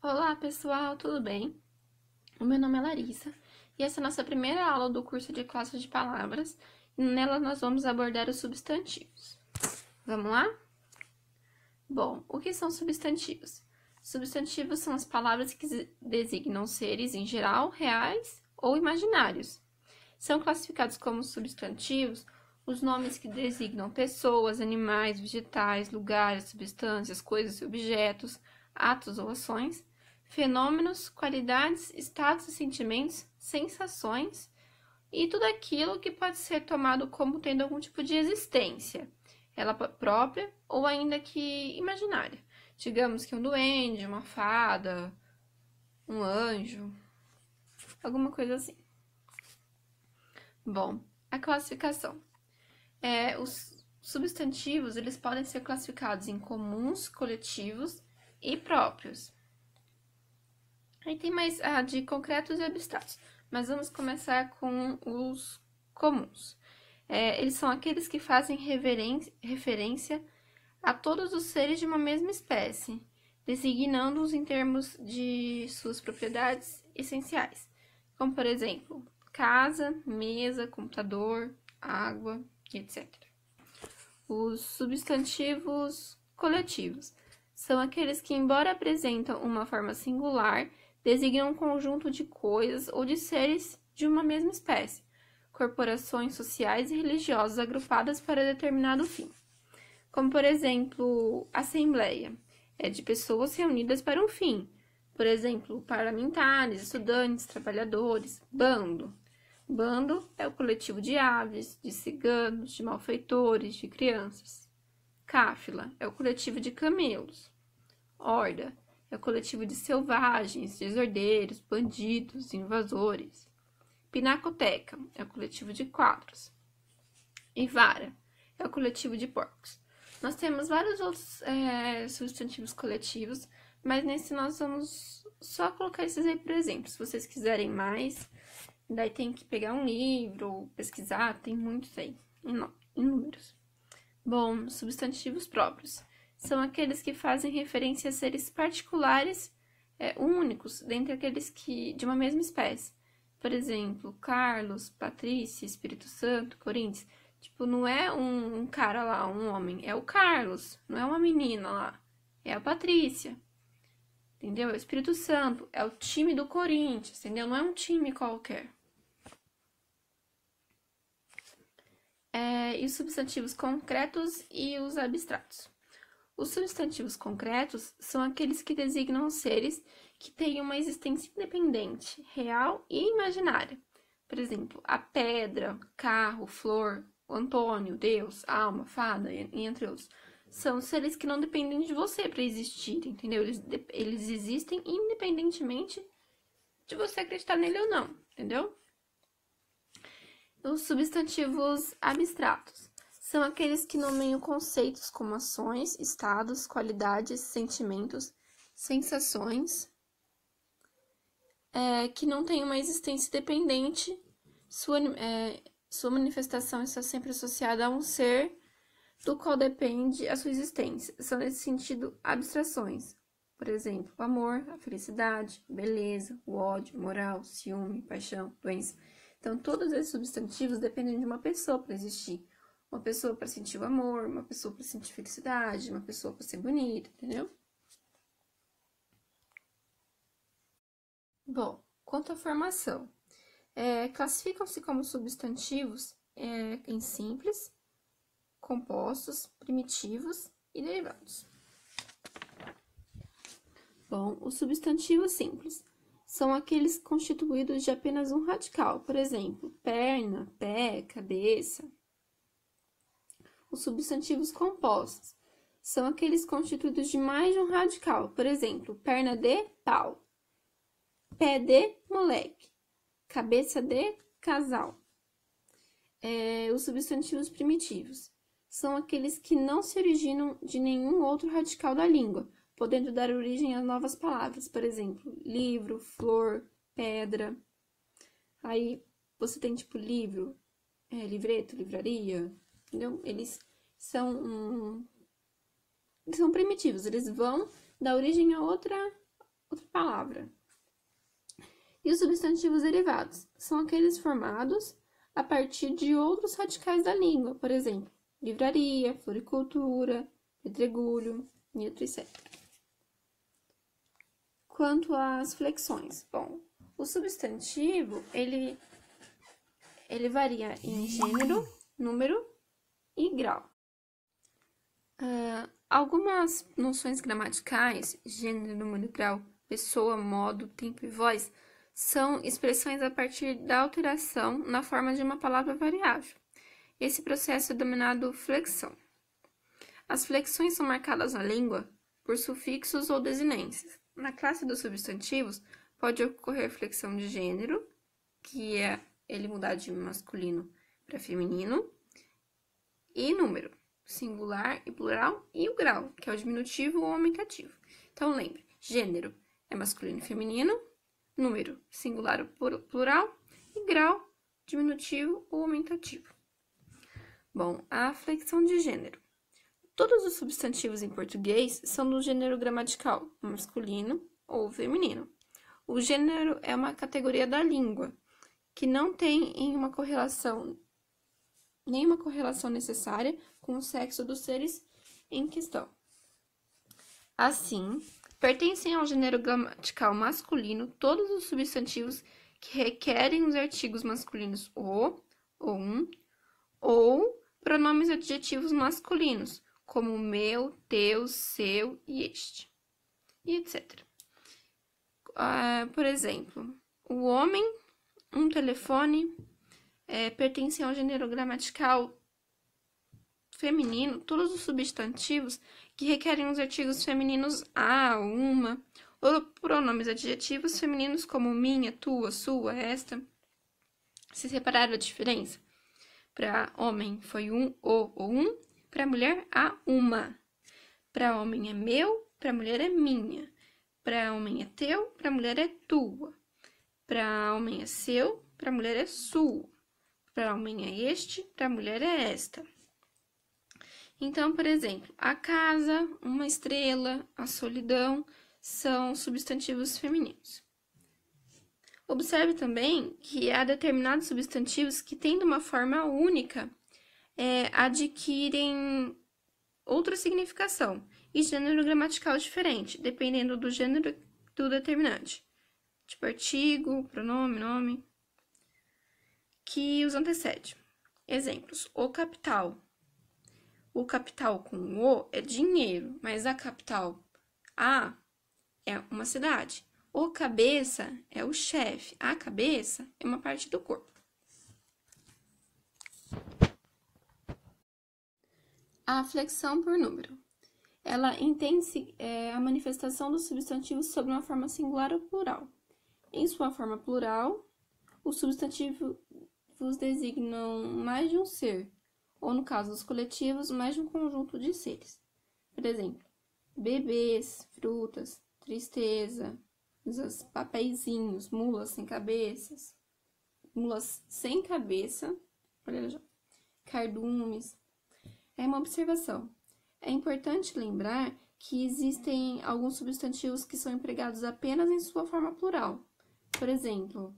Olá pessoal, tudo bem? O meu nome é Larissa e essa é a nossa primeira aula do curso de classe de palavras e nela nós vamos abordar os substantivos. Vamos lá? Bom, o que são substantivos? Substantivos são as palavras que designam seres em geral, reais ou imaginários. São classificados como substantivos os nomes que designam pessoas, animais, vegetais, lugares, substâncias, coisas e objetos, atos ou ações fenômenos, qualidades, estados e sentimentos, sensações e tudo aquilo que pode ser tomado como tendo algum tipo de existência, ela própria ou ainda que imaginária. Digamos que um duende, uma fada, um anjo, alguma coisa assim. Bom, a classificação. É, os substantivos eles podem ser classificados em comuns, coletivos e próprios. Aí tem mais ah, de concretos e abstratos, mas vamos começar com os comuns. É, eles são aqueles que fazem referência a todos os seres de uma mesma espécie, designando-os em termos de suas propriedades essenciais, como por exemplo, casa, mesa, computador, água, etc. Os substantivos coletivos são aqueles que, embora apresentam uma forma singular, designa um conjunto de coisas ou de seres de uma mesma espécie, corporações sociais e religiosas agrupadas para determinado fim. Como, por exemplo, assembleia é de pessoas reunidas para um fim, por exemplo, parlamentares, estudantes, trabalhadores, bando. Bando é o coletivo de aves, de ciganos, de malfeitores, de crianças. Cáfila é o coletivo de camelos. Horda é o coletivo de selvagens, desordeiros, bandidos, invasores. Pinacoteca é o coletivo de quadros. E vara é o coletivo de porcos. Nós temos vários outros é, substantivos coletivos, mas nesse nós vamos só colocar esses aí por exemplo. Se vocês quiserem mais, daí tem que pegar um livro, pesquisar, tem muitos aí, inúmeros. Bom, substantivos próprios são aqueles que fazem referência a seres particulares é, únicos dentre aqueles que de uma mesma espécie. Por exemplo, Carlos, Patrícia, Espírito Santo, Corinthians. Tipo, não é um, um, cara lá, um homem, é o Carlos, não é uma menina lá, é a Patrícia. Entendeu? É o Espírito Santo, é o time do Corinthians, entendeu? Não é um time qualquer. É, e os substantivos concretos e os abstratos. Os substantivos concretos são aqueles que designam seres que têm uma existência independente, real e imaginária. Por exemplo, a pedra, carro, flor, o Antônio, Deus, alma, fada, entre outros. São seres que não dependem de você para existir, entendeu? Eles, eles existem independentemente de você acreditar nele ou não, entendeu? Os substantivos abstratos são aqueles que nomeiam conceitos como ações, estados, qualidades, sentimentos, sensações, é, que não têm uma existência dependente, sua, é, sua manifestação está sempre associada a um ser do qual depende a sua existência. São, nesse sentido, abstrações. Por exemplo, o amor, a felicidade, beleza, o ódio, moral, ciúme, paixão, doença. Então, todos esses substantivos dependem de uma pessoa para existir uma pessoa para sentir o amor, uma pessoa para sentir felicidade, uma pessoa para ser bonita, entendeu? Bom, quanto à formação, é, classificam-se como substantivos é, em simples, compostos, primitivos e derivados. Bom, os substantivos simples são aqueles constituídos de apenas um radical, por exemplo, perna, pé, cabeça, os substantivos compostos são aqueles constituídos de mais de um radical, por exemplo, perna de pau, pé de moleque, cabeça de casal. É, os substantivos primitivos são aqueles que não se originam de nenhum outro radical da língua, podendo dar origem a novas palavras, por exemplo, livro, flor, pedra. Aí você tem tipo livro, é, livreto, livraria, Entendeu? Eles são um, são primitivos, eles vão dar origem a outra, outra palavra. E os substantivos derivados são aqueles formados a partir de outros radicais da língua, por exemplo, livraria, floricultura, pedregulho, etc. Quanto às flexões, bom, o substantivo ele ele varia em gênero, número e grau. Uh, algumas noções gramaticais, gênero, número, grau, pessoa, modo, tempo e voz, são expressões a partir da alteração na forma de uma palavra variável. Esse processo é denominado flexão. As flexões são marcadas na língua por sufixos ou desinências. Na classe dos substantivos, pode ocorrer flexão de gênero, que é ele mudar de masculino para feminino, e número, singular e plural, e o grau, que é o diminutivo ou aumentativo. Então, lembre, gênero é masculino e feminino, número, singular ou plural, e grau, diminutivo ou aumentativo. Bom, a flexão de gênero. Todos os substantivos em português são do gênero gramatical, masculino ou feminino. O gênero é uma categoria da língua, que não tem uma correlação nenhuma correlação necessária com o sexo dos seres em questão. Assim, pertencem ao gênero gramatical masculino todos os substantivos que requerem os artigos masculinos o, ou um, ou pronomes adjetivos masculinos, como meu, teu, seu e este, e etc. Uh, ah, por exemplo, o homem, um telefone, é, pertencem ao gênero gramatical feminino todos os substantivos que requerem os artigos femininos a, uma, ou pronomes adjetivos femininos como minha, tua, sua, esta. Se separaram a diferença? Para homem foi um, o ou um, para mulher a uma. Para homem é meu, para mulher é minha. Para homem é teu, para mulher é tua. Para homem é seu, para mulher é sua. Para homem é este, para mulher é esta. Então, por exemplo, a casa, uma estrela, a solidão são substantivos femininos. Observe também que há determinados substantivos que, tendo uma forma única, é, adquirem outra significação e gênero gramatical diferente, dependendo do gênero do determinante, tipo artigo, pronome, nome que os antecede. Exemplos: o capital. O capital com o é dinheiro, mas a capital A é uma cidade. O cabeça é o chefe. A cabeça é uma parte do corpo. A flexão por número. Ela entende é, a manifestação dos substantivos sobre uma forma singular ou plural. Em sua forma plural, o substantivo vos designam mais de um ser, ou no caso dos coletivos, mais de um conjunto de seres. Por exemplo, bebês, frutas, tristeza, papeizinhos, mulas sem cabeças, mulas sem cabeça, olha já, cardumes. É uma observação. É importante lembrar que existem alguns substantivos que são empregados apenas em sua forma plural. Por exemplo,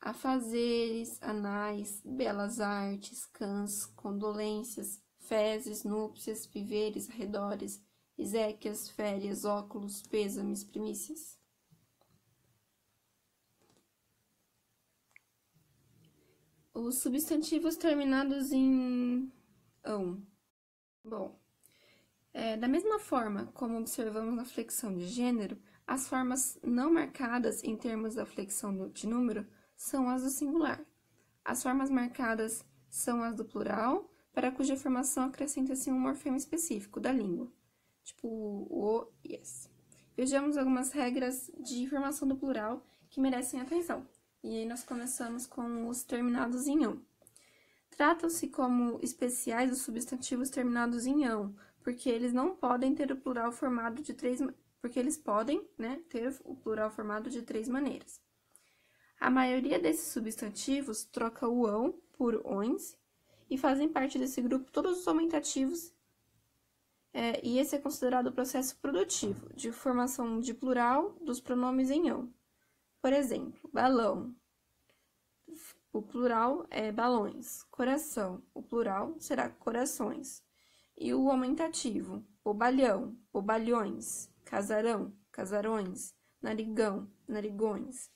afazeres, anais, belas artes, cãs, condolências, fezes, núpcias, viveres, arredores, exéquias, férias, óculos, pêsames, primícias. Os substantivos terminados em ão. Bom, é, da mesma forma como observamos na flexão de gênero, as formas não marcadas em termos da flexão de número são as do singular. As formas marcadas são as do plural, para cuja formação acrescenta-se um morfema específico da língua, tipo o e yes. Vejamos algumas regras de formação do plural que merecem atenção. E aí nós começamos com os terminados em ão. Tratam-se como especiais os substantivos terminados em ão, porque eles não podem ter o plural formado de três, porque eles podem, né, ter o plural formado de três maneiras. A maioria desses substantivos troca o ão por ões e fazem parte desse grupo todos os aumentativos, é, e esse é considerado o processo produtivo, de formação de plural dos pronomes em ão. Por exemplo, balão. O plural é balões. Coração. O plural será corações. E o aumentativo, bobalhão, bobalhões, casarão, casarões, narigão, narigões.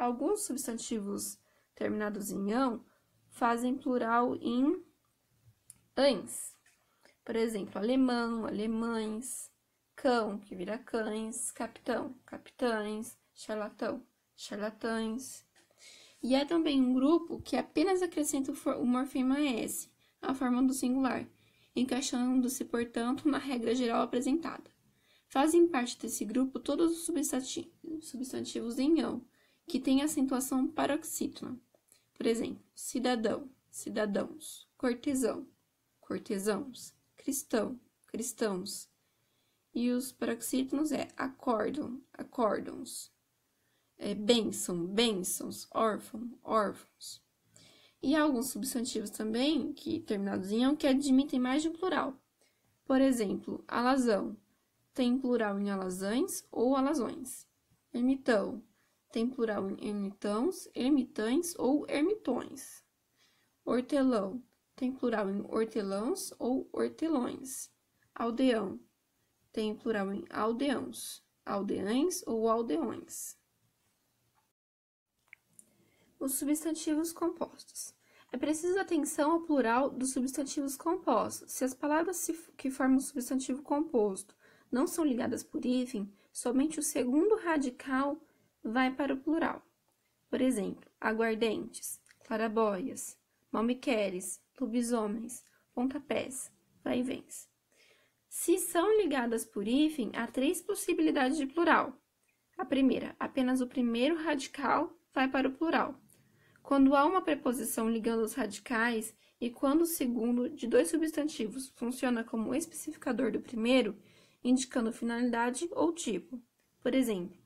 Alguns substantivos terminados em ão fazem plural em ães. Por exemplo, alemão, alemães, cão, que vira cães, capitão, capitães, charlatão, charlatães. E há também um grupo que apenas acrescenta o morfema S, a forma do singular, encaixando-se, portanto, na regra geral apresentada. Fazem parte desse grupo todos os substantivos em ão, que tem acentuação paroxítona. Por exemplo, cidadão, cidadãos, cortesão, cortesãos, cristão, cristãos. E os paroxítonos é acordam, acordons, é, bênção, bençãos, órfão, órfãos. E há alguns substantivos também, que terminados em ão, que admitem mais de um plural. Por exemplo, alazão tem plural em alazães ou alazões. Ermitão, tem plural em ermitãos, ermitães ou ermitões. Hortelão, tem plural em hortelãos ou hortelões. Aldeão, tem plural em aldeãos, aldeães ou aldeões. Os substantivos compostos. É preciso atenção ao plural dos substantivos compostos. Se as palavras que formam o substantivo composto não são ligadas por hífen, somente o segundo radical vai para o plural. Por exemplo, aguardentes, clarabóias, malmiqueres, lobisomens, pontapés, vai vens. Se são ligadas por hífen, há três possibilidades de plural. A primeira, apenas o primeiro radical vai para o plural. Quando há uma preposição ligando os radicais e quando o segundo de dois substantivos funciona como especificador do primeiro, indicando finalidade ou tipo. Por exemplo,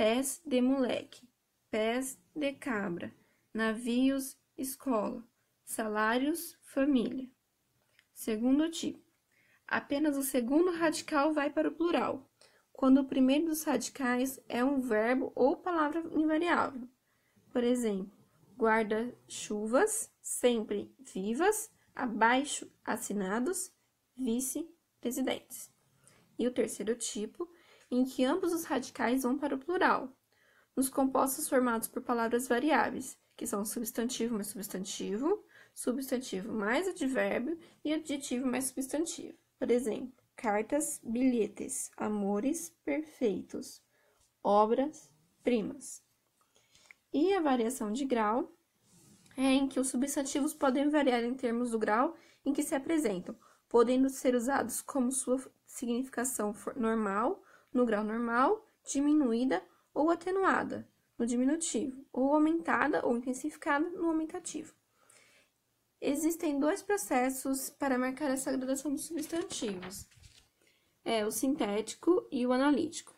pés de moleque, pés de cabra, navios, escola, salários, família. Segundo tipo. Apenas o segundo radical vai para o plural, quando o primeiro dos radicais é um verbo ou palavra invariável. Por exemplo, guarda-chuvas, sempre vivas, abaixo assinados, vice-presidentes. E o terceiro tipo em que ambos os radicais vão para o plural, nos compostos formados por palavras variáveis, que são substantivo mais substantivo, substantivo mais advérbio e adjetivo mais substantivo. Por exemplo, cartas, bilhetes, amores perfeitos, obras, primas. E a variação de grau é em que os substantivos podem variar em termos do grau em que se apresentam, podendo ser usados como sua significação normal no grau normal, diminuída ou atenuada, no diminutivo, ou aumentada ou intensificada, no aumentativo. Existem dois processos para marcar essa gradação dos substantivos: é o sintético e o analítico.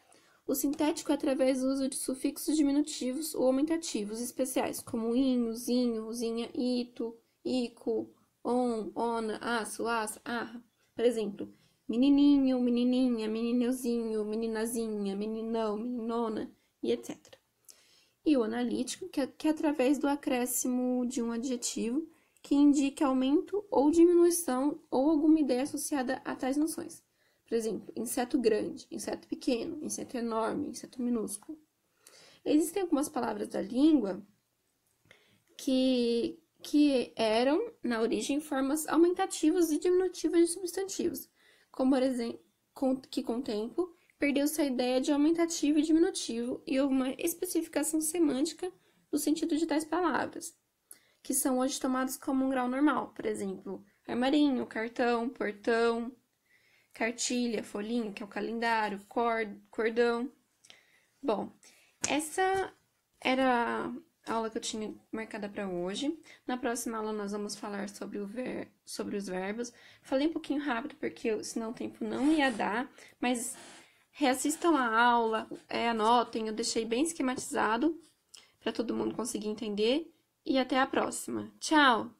O sintético é através do uso de sufixos diminutivos ou aumentativos especiais, como inho, zinho, zinha, ito, ico, on, ona, aço, as, arra. Por exemplo, menininho, menininha, menineuzinho, meninazinha, meninão, meninona e etc. E o analítico, que é, que é através do acréscimo de um adjetivo que indique aumento ou diminuição ou alguma ideia associada a tais noções. Por exemplo, inseto grande, inseto pequeno, inseto enorme, inseto minúsculo. Existem algumas palavras da língua que, que eram, na origem, formas aumentativas e diminutivas de substantivos, como por exemplo, que com o tempo perdeu-se a ideia de aumentativo e diminutivo e houve uma especificação semântica do sentido de tais palavras, que são hoje tomadas como um grau normal, por exemplo, armarinho, cartão, portão, cartilha, folhinho, que é o calendário, cordão. Bom, essa era aula que eu tinha marcada para hoje. Na próxima aula nós vamos falar sobre, o ver, sobre os verbos. Falei um pouquinho rápido porque senão o tempo não ia dar, mas reassistam a aula, é, anotem, eu deixei bem esquematizado para todo mundo conseguir entender. E até a próxima. Tchau!